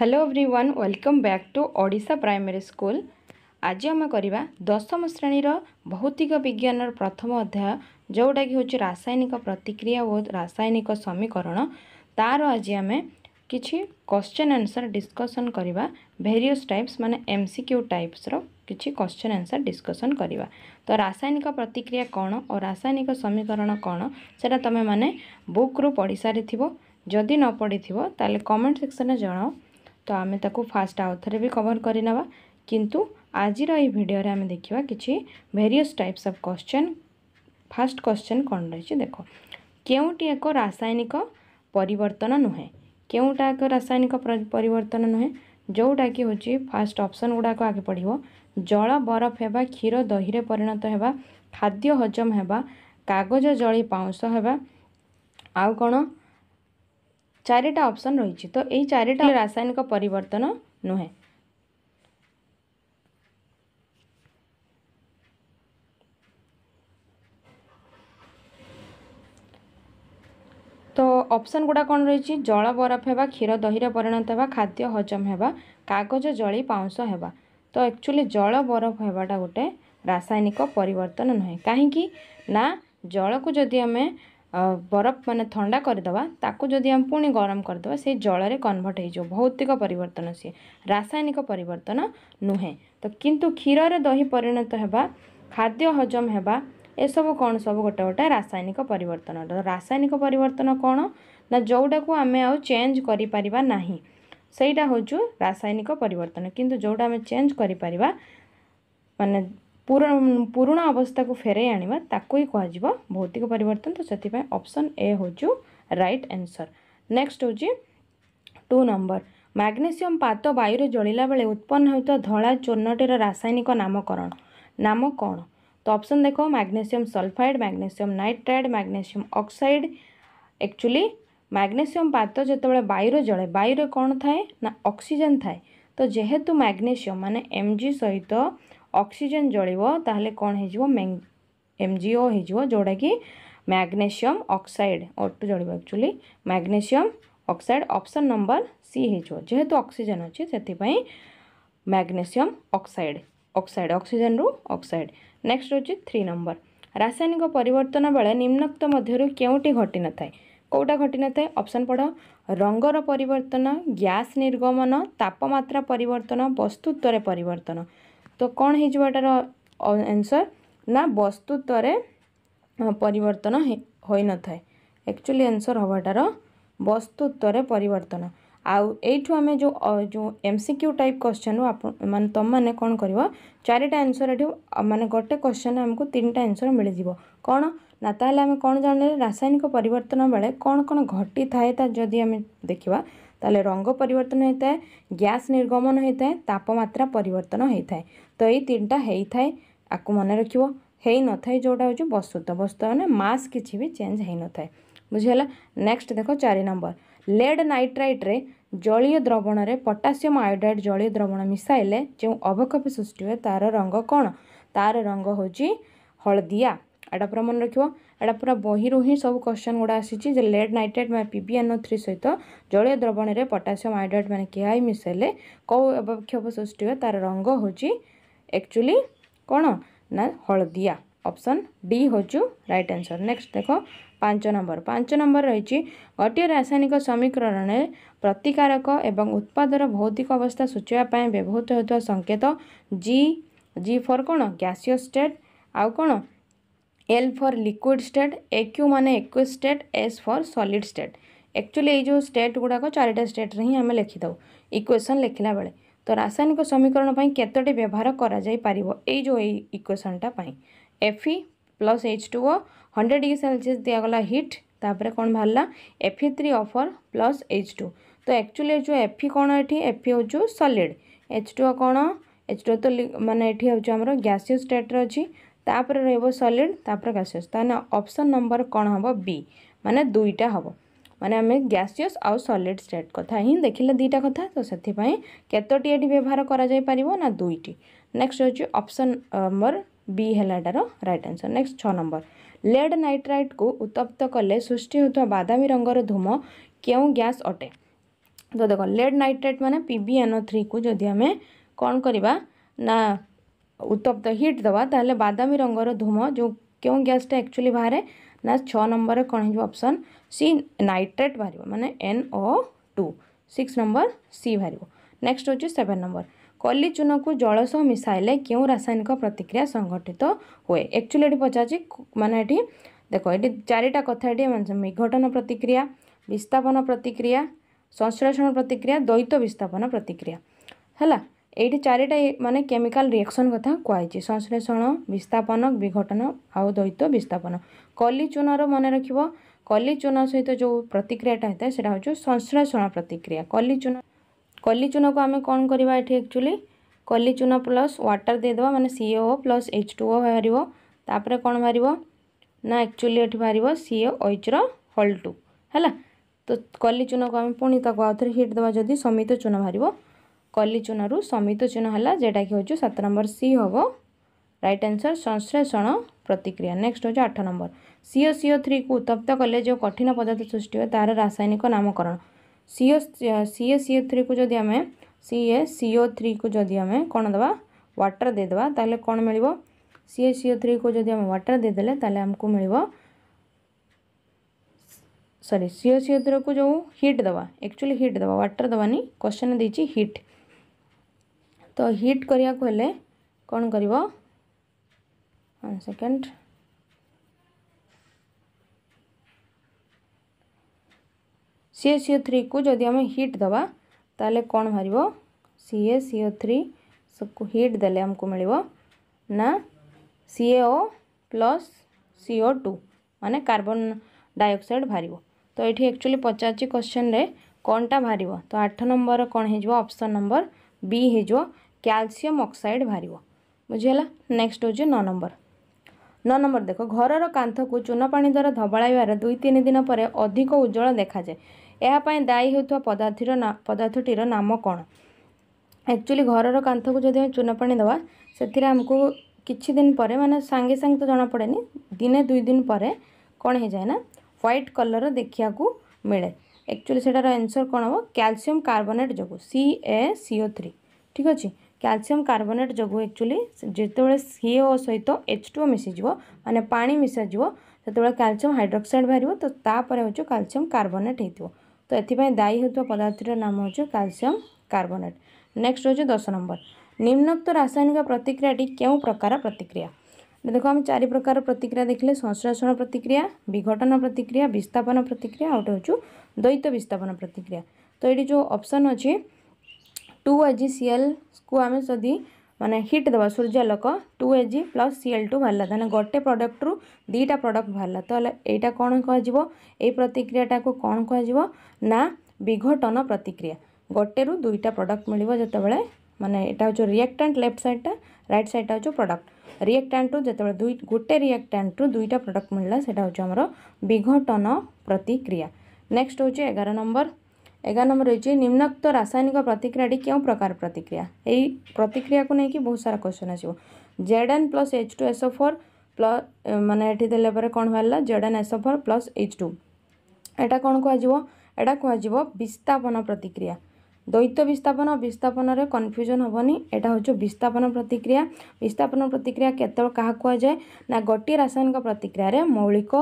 hello on welcome back to ओडा primary school आज आम करवा दशम श्रेणीर भौतिक विज्ञान प्रथम अध्याय जोटा कि हूँ रासायनिक प्रतिक्रिया और रासायनिक समीकरण तार आज आम कि क्वेश्चन आंसर डिस्कसन करवा भेरियस टाइप्स मान एम सिक्यू टाइप्स रिच्छी क्वेश्चन आंसर डिस्कसन करवा तो रासायनिक प्रतिक्रिया कौन और रासायनिक समीकरण कौन से तुम तुम्हें बुक्रु पढ़ी सारी थो जदि न पढ़ी थोड़े कमेंट सेक्शन में जनाओ ତ ଆମେ ତାକୁ ଫାଷ୍ଟ ଆଉ ଥରେ ବି କଭର୍ କରିନେବା କିନ୍ତୁ ଆଜିର ଏଇ ଭିଡ଼ିଓରେ ଆମେ ଦେଖିବା କିଛି various types of question first question କ'ଣ ରହିଛି ଦେଖ କେଉଁଟି ଏକ ରାସାୟନିକ ପରିବର୍ତ୍ତନ ନୁହେଁ କେଉଁଟା ଏକ ରାସାୟନିକ ପରିବର୍ତ୍ତନ ନୁହେଁ ଯେଉଁଟାକି ହେଉଛି ଫାର୍ଷ୍ଟ ଅପସନ୍ ଗୁଡ଼ାକ ଆଗେ ପଡ଼ିବ ଜଳ ବରଫ ହେବା କ୍ଷୀର ଦହିରେ ପରିଣତ ହେବା ଖାଦ୍ୟ ହଜମ ହେବା କାଗଜ ଜଳି ପାଉଁଶ ହେବା ଆଉ କ'ଣ ଚାରିଟା ଅପସନ୍ ରହିଛି ତ ଏଇ ଚାରିଟା ରାସାୟନିକ ପରିବର୍ତ୍ତନ ନୁହେଁ ତ ଅପସନ୍ ଗୁଡ଼ା କ'ଣ ରହିଛି ଜଳ ବରଫ ହେବା କ୍ଷୀର ଦହିରେ ପରିଣତ ହେବା ଖାଦ୍ୟ ହଜମ ହେବା କାଗଜ ଜଳି ପାଉଁଶ ହେବା ତ ଆକ୍ଚୁଆଲି ଜଳ ବରଫ ହେବାଟା ଗୋଟେ ରାସାୟନିକ ପରିବର୍ତ୍ତନ ନୁହେଁ କାହିଁକି ନା ଜଳକୁ ଯଦି ଆମେ बरफ मान थंडा करदेक जदि पुणी गरम करदे से जल में कनभर्ट हो भौतिक पर रासायनिक पर नुहे तो किंतु क्षीर दही परिणत होगा खाद्य हजम होगा यह सब कौन सब गोटे गोटे रासायनिक पर तो रासायनिक पर कौन ना जोटा को आम चेंज करना सहीटा हूँ रासायनिक पर कि जोटा चेंज कर मान ପୁରୁଣା ଅବସ୍ଥାକୁ ଫେରାଇ ଆଣିବା ତାକୁ ହିଁ କୁହାଯିବ ଭୌତିକ ପରିବର୍ତ୍ତନ ତ ସେଥିପାଇଁ ଅପସନ୍ ଏ ହେଉଛି ରାଇଟ୍ ଆନ୍ସର୍ ନେକ୍ସଟ ହେଉଛି ଟୁ ନମ୍ବର ମ୍ୟାଗ୍ନେସିୟମ୍ ପାତ ବାୟୁରେ ଜଳିଲା ବେଳେ ଉତ୍ପନ୍ନ ହେଉଥିବା ଧଳା ଚୂର୍ଣ୍ଣଟିର ରାସାୟନିକ ନାମକରଣ ନାମ କ'ଣ ତ ଅପସନ୍ ଦେଖ magnesium sulphide magnesium nitride magnesium oxide actually magnesium ପାତ ଯେତେବେଳେ ବାୟୁରେ ଜଳେ ବାୟୁରେ କ'ଣ ଥାଏ ନା ଅକ୍ସିଜେନ୍ ଥାଏ ତ ଯେହେତୁ ମ୍ୟାଗ୍ନେସିୟମ୍ ମାନେ ଏମ୍ ଜି ସହିତ ଅକ୍ସିଜେନ୍ ଜଳିବ ତାହେଲେ କ'ଣ ହେଇଯିବ ଏମ୍ ଜି ଓ ହେଇଯିବ ଯେଉଁଟାକି ମ୍ୟାଗ୍ନେସିୟମ୍ ଅକ୍ସାଇଡ଼୍ ଓ ଟୁ ଜଳିବ actually magnesium oxide option number C ହେଇଯିବ ଯେହେତୁ ଅକ୍ସିଜେନ୍ ଅଛି ସେଥିପାଇଁ ମ୍ୟାଗ୍ନେସିୟମ୍ ଅକ୍ସାଇଡ଼୍ ଅକ୍ସାଇଡ଼୍ ଅକ୍ସିଜେନ୍ରୁ ଅକ୍ସାଇଡ଼୍ ନେକ୍ସଟ ହେଉଛି ଥ୍ରୀ ନମ୍ବର ରାସାୟନିକ ପରିବର୍ତ୍ତନ ବେଳେ ନିମ୍ନକ୍ତ ମଧ୍ୟରୁ କେଉଁଟି ଘଟିନଥାଏ କେଉଁଟା ଘଟିନଥାଏ ଅପସନ୍ ପଢ଼ ରଙ୍ଗର ପରିବର୍ତ୍ତନ ଗ୍ୟାସ୍ ନିର୍ଗମନ ତାପମାତ୍ରା ପରିବର୍ତ୍ତନ ବସ୍ତୁତ୍ୱରେ ପରିବର୍ତ୍ତନ तो कौन होटार आंसर ना वस्तुतर पर एक्चुअली आंसर हवाटार वस्तुतर पर आठ आम जो जो एम सिक्यू टाइप क्वेश्चन रू मान तुम मैंने कौन कर चारिटा आंसर ये मानते गोटे क्वेश्चन आमको तीन टाइम आंसर मिल जाव कौन ना तो आम कौन जान रासायनिक पर कौन कौन घटी थाएँ जदि आम देखा ତାହେଲେ ରଙ୍ଗ ପରିବର୍ତ୍ତନ ହୋଇଥାଏ ଗ୍ୟାସ୍ ନିର୍ଗମନ ହୋଇଥାଏ ତାପମାତ୍ରା ପରିବର୍ତ୍ତନ ହୋଇଥାଏ ତ ଏଇ ତିନିଟା ହୋଇଥାଏ ଆକୁ ମନେ ରଖିବ ହୋଇନଥାଏ ଯେଉଁଟା ହେଉଛି ବସ୍ତୁତ୍ୱ ବସ୍ତୁ ମାନେ ମାସ୍ କିଛି ବି ଚେଞ୍ଜ ହୋଇନଥାଏ ବୁଝିହେଲା ନେକ୍ସଟ ଦେଖ ଚାରି ନମ୍ବର ଲେଡ୍ ନାଇଟ୍ରାଇଟ୍ରେ ଜଳୀୟ ଦ୍ରବଣରେ ପଟାସିୟମ ଆୟୋଡାଇଡ୍ ଜଳୀୟ ଦ୍ରବଣ ମିଶାଇଲେ ଯେଉଁ ଅବକ୍ଷେପ ସୃଷ୍ଟି ହୁଏ ତା'ର ରଙ୍ଗ କ'ଣ ତା'ର ରଙ୍ଗ ହେଉଛି ହଳଦିଆ ଏଇଟା ପୁରା ମନେ ରଖିବ ଏଇଟା ପୁରା ବହିରୁ ହିଁ ସବୁ କ୍ୱେଶ୍ଚନ୍ ଗୁଡ଼ା ଆସିଛି ଯେ ଲେଡ୍ ନାଇଟ୍ରେଟ୍ ବା ପି ବି ଏନ୍ ଥ୍ରୀ ସହିତ ଜଳୀୟ ଦ୍ରବଣରେ ପଟାସିୟମ୍ ଆଇଡ୍ରେଟ୍ ମାନେ କେଆଇ ମିଶାଇଲେ କେଉଁ ଅବକ୍ଷେପ ସୃଷ୍ଟି ହୁଏ ତା'ର ରଙ୍ଗ ହେଉଛି ଆକ୍ଚୁଆଲି କ'ଣ ନା ହଳଦିଆ ଅପସନ୍ ଡି ହେଉଛି ରାଇଟ୍ ଆନ୍ସର୍ ନେକ୍ସଟ ଦେଖ ପାଞ୍ଚ ନମ୍ବର ପାଞ୍ଚ ନମ୍ବର ରହିଛି ଗୋଟିଏ ରାସାୟନିକ ସମୀକରଣରେ ପ୍ରତିକାରକ ଏବଂ ଉତ୍ପାଦର ଭୌତିକ ଅବସ୍ଥା ସୂଚାଇବା ପାଇଁ ବ୍ୟବହୃତ ହେଉଥିବା ସଙ୍କେତ ଜି ଜି ଫର୍ କ'ଣ ଗ୍ୟାସିଓ ଷ୍ଟେଟ୍ ଆଉ କ'ଣ L for liquid state A Q माने aqueous state S for solid state actually ଏଇ ଯେଉଁ ଷ୍ଟେଟ୍ ଗୁଡ଼ାକ ଚାରିଟା ଷ୍ଟେଟ୍ରେ ହିଁ ଆମେ ଲେଖିଥାଉ ଇକ୍ୱେସନ୍ ଲେଖିଲା ବେଳେ ତ ରାସାୟନିକ ସମୀକରଣ ପାଇଁ କେତୋଟି ବ୍ୟବହାର କରାଯାଇପାରିବ ଏଇ ଯେଉଁ ଏଇ ଇକ୍ୱେସନ୍ଟା ପାଇଁ Fe plus H two O hundred degree Celsius ଦିଆଗଲା ହିଟ୍ ତାପରେ କ'ଣ ବାହାରିଲା Fe three O four plus H two ତ ଆକ୍ଚୁଆଲି ଯେଉଁ ଏଫି କ'ଣ ଏଠି ଏଫି ହେଉଛୁ ସଲିଡ଼୍ ଏଚ୍ ଟୁ କ'ଣ ଏଚ୍ ଟୁ ତ ମାନେ ଏଠି ହେଉଛି ଆମର ଗ୍ୟାସିୟସ୍ ଷ୍ଟେଟ୍ରେ ଅଛି तापर रलीड तापर गैसीयस अप्सन नंबर कौन हम बी माने दुईटा हम मैंने आम गैसीयस आउ सलीड स्टेट कथ हिं देखिले दुईटा कथ तो से कतोटी व्यवहार करा ना दुईट नेक्स्ट हूँ अप्सन नंबर बी है रईट आंसर नेक्स्ट छ नंबर लेड नाइट्राइट को उत्तप्त कले सृष्टि होता बादामी रंगर धूम क्यों गैस अटे तो देख लेड नाइट्राइट मैंने पिबीएनओ थ्री को जदि आम कौन करवा उत्तप्त हिट दवा तेल बादामी रंगर धूम जो क्यों गैसटा एक्चुअली बाहर ना छ नंबर कौन होप्शन सी नाइट्रेट बाहर मैंने एनओ टू सिक्स नंबर सी बाहर नेक्स्ट हूँ सेवेन नंबर कली चून को जल सह मिसाइले क्यों रासायनिक प्रतिक्रिया संगठित हुए एक्चुअली पचार मैंने देख ये चारिटा कथा विघटन प्रतिक्रिया विस्थापन प्रतिक्रिया संश्लेषण प्रतिक्रिया द्वैत विस्थापन प्रतिक्रिया है এইটি চারিটা মানে কেমিকাল রিয়াকশন কথা কুহাইছি সংশ্লেষণ বিস্থাপন বিঘটন আউ দ্বৈত বিস্থাপন কলি চূনর মনে রাখব কলি চূন সহিত যে প্রতিক্রিয়াটা হয়ে সেটা হচ্ছে সংশ্লেষণ প্রতিক্রিয়া কলি চূন কলি চূনকু আমি কম করা এটি একচুয়ালি কলি চূন প্লস ওয়াটার দিয়েদেবা মানে CO plus H two O বাহার তাপরে কম বাহার না একচুয়ালি এটি বাহার সিও ওইচর হল টু ହେଲା ତ କଲି ଚୂନକୁ ଆମେ ପୁଣି ତାକୁ ଆଉ ଥରେ ହିଟ୍ ଦେବା ଯଦି ସମିତ ଚୂନ ବାହାରିବ कली चून रु समित चून है जेटा कि हूँ सत नंबर सी हम रईट आंसर संश्लेषण प्रतिक्रिया नेक्स्ट हूँ आठ नंबर सीओ सीओ थ्री को उत्तप्त कले जो कठिन पदार्थ सृष्टि हुए तार रासायनिक नामकरण सीओ सीए सीओ थ्री को जदि आम सीए सीओ थ्री को जदि आम कौन दवा व्टर देदे तेल कौन मिल सीए सीओ थ्री को जदि आम व्टर देदे आमको मिल सरी सीओ सीओ थ्री को जो हिट दवा एक्चुअली हिट दवा वाटर दवानी क्वेश्चन हिट तो हिट करने को कौन कर second C S CO three को जदि आम हिट दवा तेल कौन बाहर C A CO three heat देमको मिल ना C AO plus CO two मान कार्बन डाइऑक्साइड बाहर तो ये एक्चुअली पचार क्वेश्चन रे कौनटा बाहर तो आठ नंबर कौन होप्शन नंबर बी हो କ୍ୟାଲସିୟମ୍ ଅକ୍ସାଇଡ଼୍ ବାହାରିବ ବୁଝିହେଲା ନେକ୍ସଟ୍ ହେଉଛି ନଅ ନମ୍ବର ନଅ ନମ୍ବର ଦେଖ ଘରର କାନ୍ଥକୁ ଚୂନପାଣି ଦ୍ୱାରା ଧବଳାଇବାର ଦୁଇ ତିନି ଦିନ ପରେ ଅଧିକ ଉଜ୍ଜଳ ଦେଖାଯାଏ ଏହା ପାଇଁ ଦାୟୀ ହେଉଥିବା ପଦାର୍ଥର ପଦାର୍ଥଟିର ନାମ କ'ଣ ଆକ୍ଚୁଆଲି ଘରର କାନ୍ଥକୁ ଯଦି ଆମେ ଚୂନପାଣି ଦେବା ସେଥିରେ ଆମକୁ କିଛି ଦିନ ପରେ ମାନେ ସାଙ୍ଗେ ସାଙ୍ଗେ ତ ଜଣାପଡ଼େନି ଦିନେ ଦୁଇ ଦିନ ପରେ କ'ଣ ହେଇଯାଏ ନା ହ୍ୱାଇଟ୍ କଲର୍ର ଦେଖିବାକୁ ମିଳେ ଆକ୍ଚୁଆଲି ସେଟାର ଆନ୍ସର୍ କ'ଣ ହେବ କ୍ୟାଲସିୟମ୍ କାର୍ବୋନେଟ୍ ଯୋଗୁଁ ସି ଏ ସିଓ ଥ୍ରୀ ଠିକ୍ ଅଛି କ୍ୟାଲସିୟମ୍ କାର୍ବୋନେଟ୍ ଯୋଗୁଁ ଆକ୍ଚୁଆଲି ଯେତେବେଳେ ସି ଓ ସହିତ ଏଚ୍ ଟୁ ମିଶିଯିବ ମାନେ ପାଣି ମିଶାଯିବ ସେତେବେଳେ କ୍ୟାଲସିୟମ୍ ହାଇଡ୍ରୋକ୍ସାଇଡ଼୍ ବାହାରିବ ତ ତାପରେ ହେଉଛି କ୍ୟାଲସିୟମ୍ କାର୍ବୋନେଟ୍ ହେଇଥିବ ତ ଏଥିପାଇଁ ଦାୟୀ ହେଉଥିବା ପଦାର୍ଥର ନାମ ହେଉଛି କ୍ୟାଲସିୟମ୍ କାର୍ବୋନେଟ୍ ନେକ୍ସଟ ହେଉଛି ଦଶ ନମ୍ବର ନିମ୍ନୋକ୍ତ ରାସାୟନିକ ପ୍ରତିକ୍ରିୟାଟି କେଉଁ ପ୍ରକାର ପ୍ରତିକ୍ରିୟା ଦେଖ ଆମେ ଚାରି ପ୍ରକାର ପ୍ରତିକ୍ରିୟା ଦେଖିଲେ ସଂଶ୍ଳେଷଣ ପ୍ରତିକ୍ରିୟା ବିଘଟନ ପ୍ରତିକ୍ରିୟା ବିସ୍ଥାପନ ପ୍ରତିକ୍ରିୟା ଆଉ ଗୋଟେ ହେଉଛୁ ଦ୍ୱୈତ ବିସ୍ଥାପନ ପ୍ରତିକ୍ରିୟା ତ ଏଇଠି ଯେଉଁ ଅପସନ୍ ଅଛି टू ए जि सीएल को आम जदि मानने हिट दे सूर्यालोक टू ए जि प्लस सीएल टू बाहर मैंने गोटे प्रडक्ट रू दीटा प्रडक्ट बाहर तो यहाँ कौन कह प्रतिक्रियाटा कौन कह विघटन प्रतिक्रिया गोटे रू दुईटा प्रडक्ट मिले जिते बने यहाँ रिएक्टाट लेफ्ट सैडटा रईट सैडटा हूँ प्रडक्ट रिएक्टाट रू जो गोटे रिएक्टाट रू दुईटा प्रडक्ट मिलला से विघटन प्रतिक्रिया नेक्स्ट हूँ एगार नंबर এগারো নম্বর রয়েছে নিম্নোক্ত রাসায়নিক প্রতিক্রিয়াটি কেউ প্রকার প্রতিক্রিয়া এই প্রতিক্রিয়াকে নেই বহু সারা কোশ্চেন আসব Z N plus H two S O four plus মানে এটি দেলা পরে କ'ଣ ହେଲା Z N S O four plus H two এটা କ'ଣ କୁହାଯିବ এটা କୁହାଯିବ ବିସ୍ତାପନ ପ୍ରତିକ୍ରିୟା দ্বৈত বিস্থাপন বিস্থাপনের কনফ্যুজন হবনি এটা হচ্ছে বিস্থাপন প্রতিক্রিয়া বিস্থাপন প্রতিক্রিয়া কেতবে কাহা কুযায় না গোটি রাসায়নিক প্রতিক্রিয়ার মৌলিক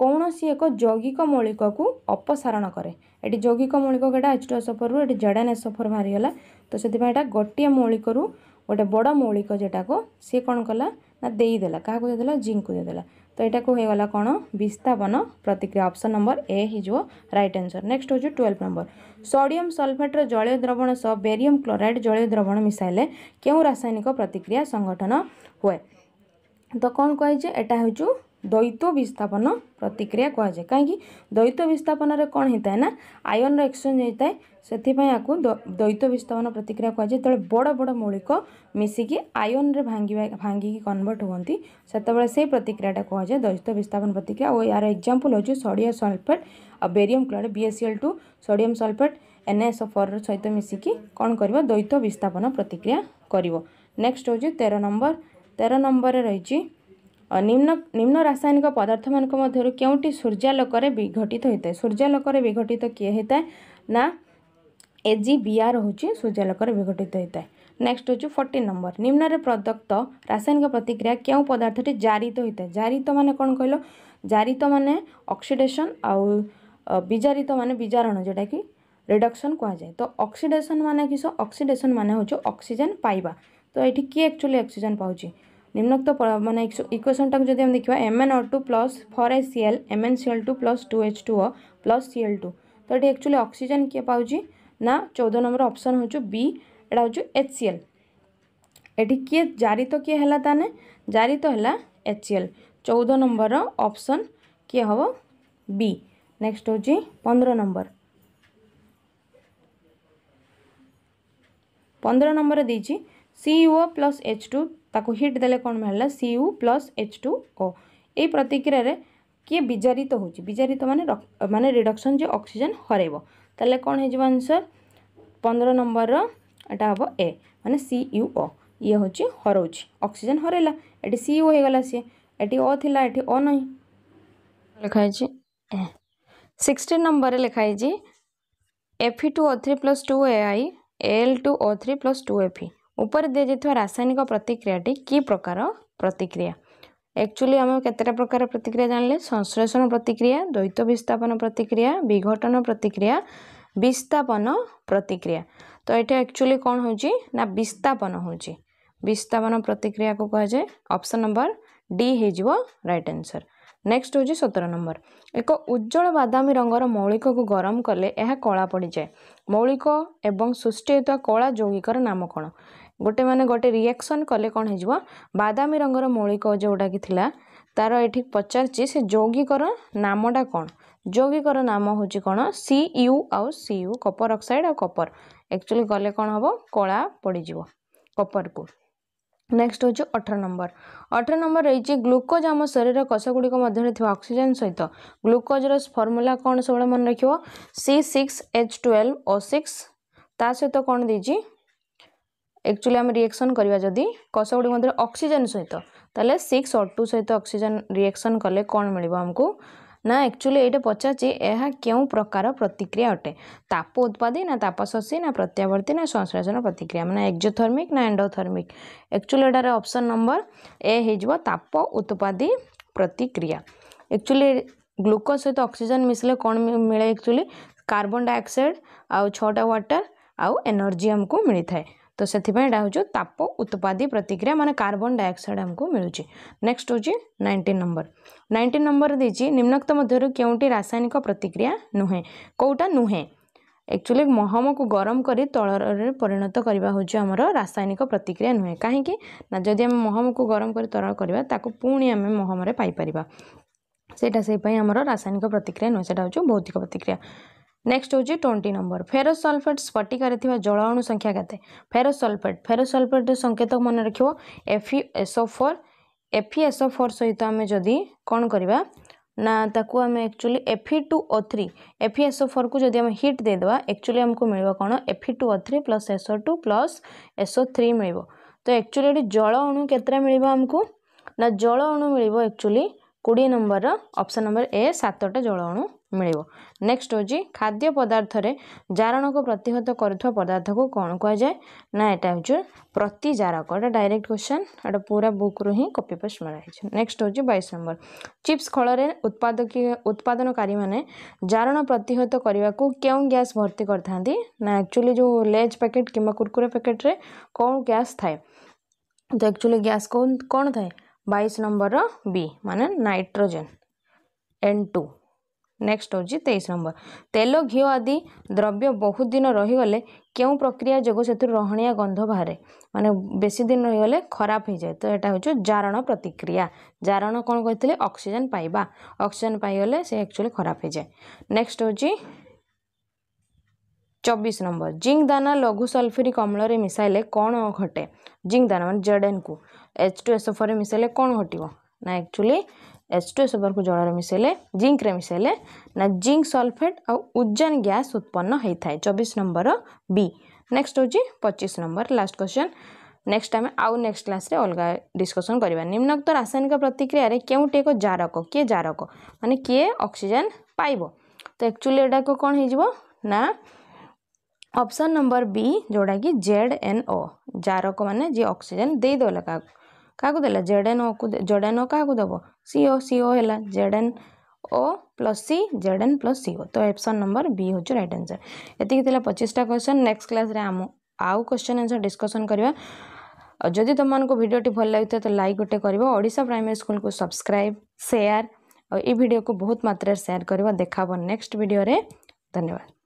କୌଣସି ଏକ ଯୌଗିକ ମୌଳିକକୁ ଅପସାରଣ କରେ ଏଠି ଯୌଗିକ ମୌଳିକ ଏଇଟା ଏଚ୍ ଟୁ ଏସଫର୍ରୁ ଏଠି ଜେଡ଼େନ୍ ଏସଫର୍ ବାହାରିଗଲା ତ ସେଥିପାଇଁ ଏଇଟା ଗୋଟିଏ ମୌଳିକରୁ ଗୋଟେ ବଡ଼ ମୌଳିକ ଯେଟାକୁ ସିଏ କ'ଣ କଲା ନା ଦେଇଦେଲା କାହାକୁ ଦେଇଦେଲା ଜିଙ୍କୁ ଦେଇଦେଲା ତ ଏଇଟାକୁ ହେଇଗଲା କ'ଣ ବିସ୍ଥାପନ ପ୍ରତିକ୍ରିୟା ଅପସନ୍ ନମ୍ବର ଏ ହେଇଯିବ ରାଇଟ୍ ଆନ୍ସର୍ ନେକ୍ସଟ ହେଉଛି ଟୁଏଲ୍ଭ ନମ୍ବର ସୋଡ଼ିୟମ୍ ସଲଫେଟ୍ର ଜଳୀୟ ଦ୍ରବଣ ସହ ବେରିୟମ୍ କ୍ଲୋରାଇଡ୍ ଜଳୀୟ ଦ୍ରବଣ ମିଶାଇଲେ କେଉଁ ରାସାୟନିକ ପ୍ରତିକ୍ରିୟା ସଂଗଠନ ହୁଏ ତ କ'ଣ କହିଛେ ଏଇଟା ହେଉଛୁ द्वैत विस्थापन प्रतिक्रिया कह जाए कहीं द्वैत विस्थापन कौन होता है ना आयन रक्सचेज होता है से द्वैत विस्थापन प्रतिक्रिया क्या जो बड़ बड़ मौलिक मिसिकी आयन में भांग भांगिक कनभर्ट हूँ से प्रतिक्रिया कह जाए द्वैत विस्थापन प्रतिक्रिया और यार एक्जामपल हूँ सोडियम सल्फेट और barium chloride B S L two sodium sulphate N S four सहित मिसिकी कौन कर द्वैत विस्थापन प्रतिक्रिया कर नेक्स्ट हूँ तेरह नंबर तेरह नंबर रही ନିମ୍ନ ନିମ୍ନ ରାସାୟନିକ ପଦାର୍ଥମାନଙ୍କ ମଧ୍ୟରୁ କେଉଁଟି ସୂର୍ଯ୍ୟାଲୋକରେ ବିଘଟିତ ହୋଇଥାଏ ସୂର୍ଯ୍ୟାଲୋକରେ ବିଘଟିତ କିଏ ହୋଇଥାଏ ନା ଏ ଜି ବି ଆର୍ ହେଉଛି ସୂର୍ଯ୍ୟାଲୋକରେ ବିଘଟିତ ହୋଇଥାଏ ନେକ୍ସଟ ହେଉଛି ଫୋର୍ଟିନ୍ ନମ୍ବର ନିମ୍ନରେ ପ୍ରଦତ୍ତ ରାସାୟନିକ ପ୍ରତିକ୍ରିୟା କେଉଁ ପଦାର୍ଥଟି ଜାରିତ ହୋଇଥାଏ ଜାରିତ ମାନେ କ'ଣ କହିଲ ଜାରିତ ମାନେ ଅକ୍ସିଡେସନ୍ ଆଉ ବିଜାରିତ ମାନେ ବିଜାରଣ ଯେଉଁଟାକି ରିଡକ୍ସନ୍ କୁହାଯାଏ ତ ଅକ୍ସିଡେସନ୍ ମାନେ କିସ ଅକ୍ସିଡେସନ୍ ମାନେ ହେଉଛି ଅକ୍ସିଜେନ୍ ପାଇବା ତ ଏଠି କିଏ ଆକ୍ଚୁଆଲି ଅକ୍ସିଜେନ୍ ପାଉଛି निम्नोक्त मैंने इक्वेसन टाक जब देखा M N or two plus four A C L M N C L two plus two H two O plus C L two तो ये एक्चुअली अक्सीजेन किए पाँच ना चौदह नंबर अप्सन हो बी एटा हूँ एच सी एल ये किए जारी तो किए है तेने जारी तो है एच सी एल चौदह नंबर अप्सन किए हम बी नेक्स्ट हूँ पंद्रह नंबर पंद्रह नंबर दे सीओ प्लस एच टू ताको हिट दे कौन बाहर C U plus H two O यही प्रतिक्रिय किए विजारित होजारित मान मान रिडक्शन जो अक्सीजेन हरब तेल कौन होन्सर पंद्रह नंबर रहा हम ए मान सी यू ओ ये हूँ हरौच अक्सीजेन हरला ये सी यू होगा सी एट अ थी ये अ नहीं लिखाई सिक्सटीन नंबर लिखाई F two O three plus two A I L two O three plus two F E ଉପରେ ଦିଆଯାଇଥିବା ରାସାୟନିକ ପ୍ରତିକ୍ରିୟାଟି କି ପ୍ରକାର ପ୍ରତିକ୍ରିୟା ଆକ୍ଚୁଆଲି ଆମେ କେତେଟା ପ୍ରକାର ପ୍ରତିକ୍ରିୟା ଜାଣିଲେ ସଂଶ୍ଳେଷଣ ପ୍ରତିକ୍ରିୟା ଦ୍ୱୈତ ବିସ୍ଥାପନ ପ୍ରତିକ୍ରିୟା ବିଘଟନ ପ୍ରତିକ୍ରିୟା ବିସ୍ଥାପନ ପ୍ରତିକ୍ରିୟା ତ ଏଠି ଆକ୍ଚୁଆଲି କ'ଣ ହେଉଛି ନା ବିସ୍ଥାପନ ହେଉଛି ବିସ୍ଥାପନ ପ୍ରତିକ୍ରିୟାକୁ କୁହାଯାଏ ଅପ୍ସନ୍ ନମ୍ବର ଡି ହେଇଯିବ ରାଇଟ୍ ଆନ୍ସର୍ ନେକ୍ସଟ୍ ହେଉଛି ସତର ନମ୍ବର ଏକ ଉଜ୍ଜଳ ବାଦାମୀ ରଙ୍ଗର ମୌଳିକକୁ ଗରମ କଲେ ଏହା କଳା ପଡ଼ିଯାଏ ମୌଳିକ ଏବଂ ସୃଷ୍ଟି ହେଉଥିବା କଳା ଯୌଗିକର ନାମ କ'ଣ ଗୋଟେ ମାନେ ଗୋଟେ ରିଆକ୍ସନ୍ କଲେ କ'ଣ ହେଇଯିବ ବାଦାମୀ ରଙ୍ଗର ମୌଳିକ ଯେଉଁଟାକି ଥିଲା ତା'ର ଏଠି ପଚାରିଛି ସେ ଯୌଗିକର ନାମଟା କ'ଣ ଯୌଗିକର ନାମ ହେଉଛି କ'ଣ ସି ୟୁ ଆଉ ସି ୟୁ କପର ଅକ୍ସାଇଡ଼ ଆଉ କପର ଆକ୍ଚୁଆଲି ଗଲେ କ'ଣ ହେବ କଳା ପଡ଼ିଯିବ କପରକୁ ନେକ୍ସଟ ହେଉଛି ଅଠର ନମ୍ବର ଅଠର ନମ୍ବର ରହିଛି ଗ୍ଲୁକୋଜ୍ ଆମ ଶରୀର କୋଷଗୁଡ଼ିକ ମଧ୍ୟରେ ଥିବା ଅକ୍ସିଜେନ୍ ସହିତ ଗ୍ଲୁକୋଜ୍ର ଫର୍ମୁଲା କ'ଣ ସବୁବେଳେ ମନେ ରଖିବ C six H twelve O six ତା ସହିତ କ'ଣ ଦେଇଛି একচুয়ালি আমি রিয়েকশন করা যদি কষ গুড়ি মধ্যে অক্সিজেন সহিত তাহলে সিক্স অর টু সহিত অক্সিজেন রিয়েকশন কলে কম মিলব আমি ନା ଆକ୍ଚୁଆଲି ଏଇଟା ପଚାରୁଛି ଏହା କେଉଁ ପ୍ରକାର ପ୍ରତିକ୍ରିୟା ଅଟେ ତାପ ଉତ୍ପାଦୀ ନା ତାପଶୋଷୀ ନା ପ୍ରତ୍ୟାବର୍ତ୍ତୀ ନା ସଂଶ୍ଳେଷଣ ପ୍ରତିକ୍ରିୟା ମାନେ ଏକ୍ଜୋଥର୍ମିକ୍ ନା ଏଣ୍ଡୋଥର୍ମିକ୍ ଆକ୍ଚୁଆଲି ଏଟାରେ ଅପସନ୍ ନମ୍ବର ଏ ହେଇଯିବ ତାପ ଉତ୍ପାଦୀ ପ୍ରତିକ୍ରିୟା ଆକ୍ଚୁଆଲି ଗ୍ଲୁକୋଜ୍ ସହିତ ଅକ୍ସିଜେନ୍ ମିଶିଲେ କ'ଣ ମିଳେ ଆକ୍ଚୁଆଲି କାର୍ବନ୍ ଡାଇଅକ୍ସାଇଡ଼୍ ଆଉ ଛଅଟା ୱାଟର୍ ଆଉ ଏନର୍ଜି ଆମକୁ ମିଳିଥାଏ तो से हूँ ताप उत्पादी प्रतिक्रिया मान कार्बन डाइअक्साइड आमको मिलूँ नेक्स्ट हूँ नाइंटीन नंबर नाइंटीन नंबर देखिए निम्नक्त मध्य क्योंटी रासायनिक प्रतिक्रिया नुहे कौटा नुहे एक्चुअली महम को गरम कर तरल परिणत करवा हूँ आम रासायनिक प्रतिक्रिया नुहे कहीं जदि आम महम को गरम कर तरल करवा पुणी आम महम पाई सेटा से आम रासायनिक प्रतिक्रिया नुहे से भौतिक प्रतिक्रिया ନେକ୍ସଟ ହେଉଛି ଟ୍ୱେଣ୍ଟି ନମ୍ବର ଫେରସ୍ ସଲଫେଟ୍ ସ୍ଫଟିକାରେ ଥିବା ଜଳ ଅଣୁ ସଂଖ୍ୟା କେତେ ଫେରସ୍ ସଲଫେଟ୍ ଫେରସ୍ ସଲଫେଟ୍ର ସଂକେତକ ମନେ ରଖିବ F S O four F S O four ସହିତ ଆମେ ଯଦି କ'ଣ କରିବା ନା ତାକୁ ଆମେ actually F two O three F S O ଫୋର୍କୁ ଯଦି ଆମେ ହିଟ୍ ଦେଇଦେବା ଆକ୍ଚୁଆଲି ଆମକୁ ମିଳିବ କ'ଣ F two O three plus S O two plus S O three ମିଳିବ ତ ଆକ୍ଚୁଆଲି ଏଠି ଜଳ ଅଣୁ କେତେଟା ମିଳିବ ଆମକୁ ନା ଜଳ ଅଣୁ ମିଳିବ ଆକ୍ଚୁଆଲି କୋଡ଼ିଏ ନମ୍ବରର ଅପସନ୍ ନମ୍ବର ଏ ସାତଟା ଜଳ ଅଣୁ ମିଳିବ ନେକ୍ସଟ ହେଉଛି ଖାଦ୍ୟ ପଦାର୍ଥରେ ଜାରଣକୁ ପ୍ରତିହତ କରୁଥିବା ପଦାର୍ଥକୁ କ'ଣ କୁହାଯାଏ ନା ଏଇଟା ହେଉଛି ପ୍ରତିଜାରକ ଏଇଟା ଡାଇରେକ୍ଟ କ୍ୱେଶ୍ଚନ୍ ଏଇଟା ପୁରା ବୁକ୍ରୁ ହିଁ କପି ପେଷ୍ଟ ମରା ହେଇଛି ନେକ୍ସଟ ହେଉଛି ବାଇଶ ନମ୍ବର ଚିପ୍ସ ଖଳରେ ଉତ୍ପାଦକୀୟ ଉତ୍ପାଦନକାରୀମାନେ ଜାରଣ ପ୍ରତିହତ କରିବାକୁ କେଉଁ ଗ୍ୟାସ୍ ଭର୍ତ୍ତି କରିଥାନ୍ତି ନା ଆକ୍ଚୁଆଲି ଯେଉଁ ଲେଜ୍ ପ୍ୟାକେଟ୍ କିମ୍ବା କୁରକୁରେ ପ୍ୟାକେଟ୍ରେ କେଉଁ ଗ୍ୟାସ୍ ଥାଏ ତ ଆକ୍ଚୁଆଲି ଗ୍ୟାସ୍ କ'ଣ କ'ଣ ଥାଏ ବାଇଶ ନମ୍ବରର ବି ମାନେ ନାଇଟ୍ରୋଜେନ୍ ଏନ୍ ଟୁ ନେକ୍ସଟ ହେଉଛି ତେଇଶ ନମ୍ବର ତେଲ ଘିଅ ଆଦି ଦ୍ରବ୍ୟ ବହୁତ ଦିନ ରହିଗଲେ କେଉଁ ପ୍ରକ୍ରିୟା ଯୋଗୁଁ ସେଥିରୁ ରହଣିଆ ଗନ୍ଧ ବାହାରେ ମାନେ ବେଶୀ ଦିନ ରହିଗଲେ ଖରାପ ହେଇଯାଏ ତ ଏଇଟା ହେଉଛି ଜାରଣ ପ୍ରତିକ୍ରିୟା ଜାରଣ କ'ଣ କହିଥିଲେ ଅକ୍ସିଜେନ୍ ପାଇବା ଅକ୍ସିଜେନ୍ ପାଇଗଲେ ସେ ଆକ୍ଚୁଆଲି ଖରାପ ହେଇଯାଏ ନେକ୍ସଟ ହେଉଛି চব্বিশ নম্বর জিঙ্ক দানা লঘু সলফিরিক অম্লরে মিশাইলে କ'ଣ ঘটে জিঙ্ক দানা মানে জেডেনকু এচ টু এসএফরে মিশাইলে କ'ଣ ঘটিব না একচুয়ালি एच टू एस बार को जल मिसले जिंक मिसेले ना जिंक सल्फेट आउ उजन गैस उत्पन्न होता है चबीश नंबर बी नेक्स्ट हूँ पचीस नंबर लास्ट क्वेश्चन नेक्स्ट आम आउ नेक्स्ट क्लास रे अलग डिस्कसन करवा निम्नोक्त रासायनिक प्रतिक्रिय के एक जारक किए जारक मानने किए अक्सीजेन पाइब तो एक्चुअली एटा कौन हो ना अपसन नंबर बी जोड़ा कि जेड एन ओ जारक मान जी अक्सीजेन देदेला क्या କାହାକୁ ଦେଲା ଜେଡ଼୍ ଏନ୍ ଓକୁ ଜେଡ଼୍ ଏନ୍ ଓ କାହାକୁ ଦେବ ସି ଓ ସି ଓ ହେଲା Z N O plus C Z N plus C O ତ ଅପସନ୍ ନମ୍ବର ବି ହେଉଛି ରାଇଟ୍ ଆନ୍ସର୍ ଏତିକି ଥିଲା ପଚିଶଟା କ୍ୱେଶ୍ଚନ୍ ନେକ୍ସଟ କ୍ଲାସ୍ରେ ଆମ ଆଉ କ୍ୱେଶ୍ଚନ୍ ଆନ୍ସର୍ ଡିସ୍କସନ୍ କରିବା ଯଦି ତୁମମାନଙ୍କୁ ଭିଡ଼ିଓଟି ଭଲ ଲାଗିଥାଏ ତ ଲାଇକ୍ ଗୋଟେ କରିବ ଓଡ଼ିଶା ପ୍ରାଇମେରୀ ସ୍କୁଲକୁ ସବସ୍କ୍ରାଇବ୍ ସେୟାର ଆଉ ଏଇ ଭିଡ଼ିଓକୁ ବହୁତ ମାତ୍ରାରେ ସେୟାର କରିବ ଦେଖାହବ ନେକ୍ସଟ ଭିଡ଼ିଓରେ ଧନ୍ୟବାଦ